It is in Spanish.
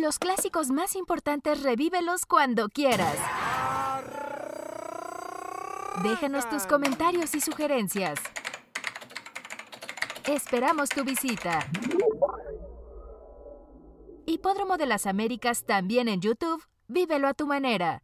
Los clásicos más importantes revívelos cuando quieras. Déjanos tus comentarios y sugerencias. Esperamos tu visita. Hipódromo de las Américas también en YouTube. Vívelo a tu manera.